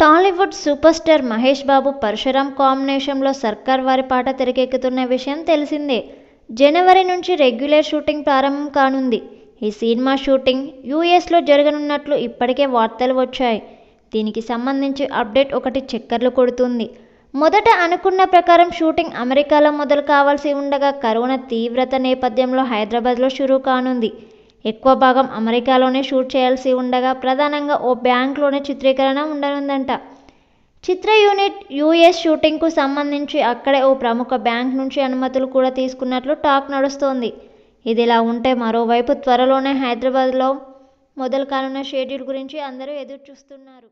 Tollywood super star Mahesh Babu Parashuram కాంబినేషన్లో సర్కార్ వారి పాట తెరకెక్కుతున్న విషయం తెలిసిందే జనవరి నుంచి రెగ్యులర్ షూటింగ్ ప్రారంభం కానుంది ఈ సినిమా షూటింగ్ యూఎస్లో జరగనున్నట్లు ఇప్పటికే వార్తలు వచ్చాయి దీనికి సంబంధించి అప్డేట్ ఒకటి చక్కర్లు కొడుతుంది మొదట అనుకున్న ప్రకారం షూటింగ్ అమెరికాలో మొదలు కావాల్సి ఉండగా కరోనా తీవ్రత నేపథ్యంలో హైదరాబాద్లో షురూ కానుంది ఎక్కువ భాగం అమెరికాలోనే షూట్ చేయాల్సి ఉండగా ప్రధానంగా ఓ బ్యాంక్లోనే చిత్రీకరణ ఉండనుందంట చిత్ర యూనిట్ యూఎస్ షూటింగ్కు సంబంధించి అక్కడే ఓ ప్రముఖ బ్యాంక్ నుంచి అనుమతులు కూడా తీసుకున్నట్లు టాక్ నడుస్తోంది ఇదిలా ఉంటే మరోవైపు త్వరలోనే హైదరాబాద్లో మొదలు కానున్న షెడ్యూల్ గురించి అందరూ ఎదురు చూస్తున్నారు